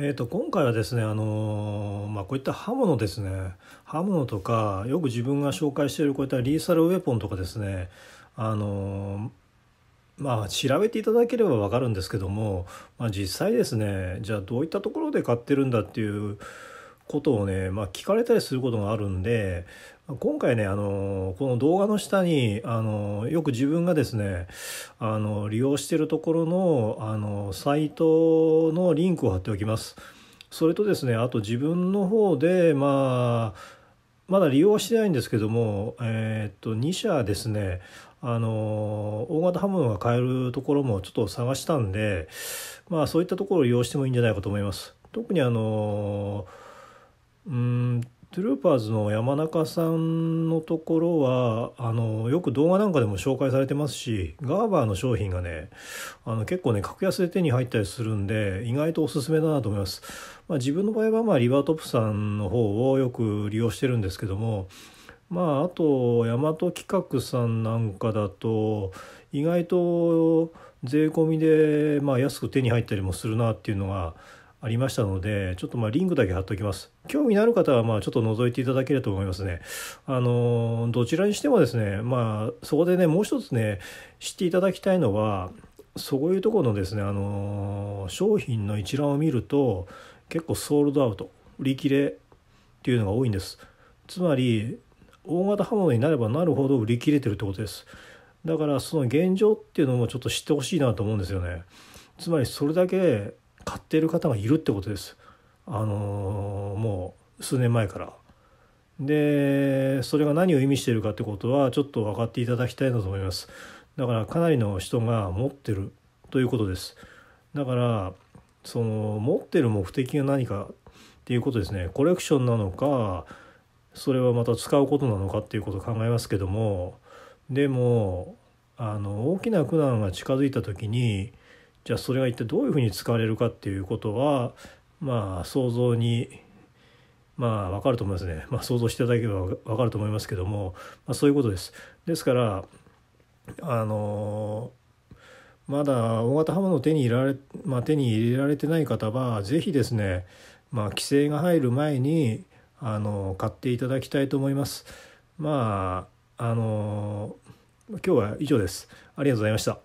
えーと、今回はですね、あのー、まあ、こういった刃物ですね刃物とかよく自分が紹介しているこういったリーサルウェポンとかですね、あのー、まあ、調べていただければ分かるんですけども、まあ、実際ですねじゃあどういったところで買ってるんだっていうことをね、まあ、聞かれたりすることがあるんで今回ねあのこの動画の下にあのよく自分がですねあの利用してるところのあのサイトのリンクを貼っておきます。それとですねあと自分の方で、まあ、まだ利用してないんですけども、えー、っと2社ですねあの大型刃物が買えるところもちょっと探したんで、まあ、そういったところを利用してもいいんじゃないかと思います。特にあのーうんトゥルーパーズの山中さんのところはあのよく動画なんかでも紹介されてますしガーバーの商品がねあの結構ね格安で手に入ったりするんで意外とおすすめだなと思います、まあ、自分の場合は、まあ、リバートップさんの方をよく利用してるんですけどもまああとヤマト企画さんなんかだと意外と税込みで、まあ、安く手に入ったりもするなっていうのがありましたので、ちょっとまあリンクだけ貼っておきます。興味のある方はまあちょっと覗いていただければと思いますね。あの、どちらにしてもですね、まあそこでね、もう一つね、知っていただきたいのは、そういうところのですね、あの、商品の一覧を見ると、結構ソールドアウト、売り切れっていうのが多いんです。つまり、大型刃物になればなるほど売り切れてるってことです。だからその現状っていうのもちょっと知ってほしいなと思うんですよね。つまりそれだけ買っている方がいるってことです。あのもう数年前から。でそれが何を意味しているかってことはちょっと分かっていただきたいなと思います。だからかなりの人が持ってるということです。だからその持ってる目的が何かっていうことですね。コレクションなのかそれはまた使うことなのかっていうことを考えますけどもでもあの大きな苦難が近づいた時にじゃあそれが一体どういうふうに使われるかっていうことはまあ想像にまあ分かると思いますね、まあ、想像していただければ分かると思いますけども、まあ、そういうことです。ですからあのまだ大型刃物を手に入れられ、まあ、手に入れられてない方は是非ですね、まあ、規制が入る前にあの買っていただきたいと思います。まああの今日は以上です。ありがとうございました。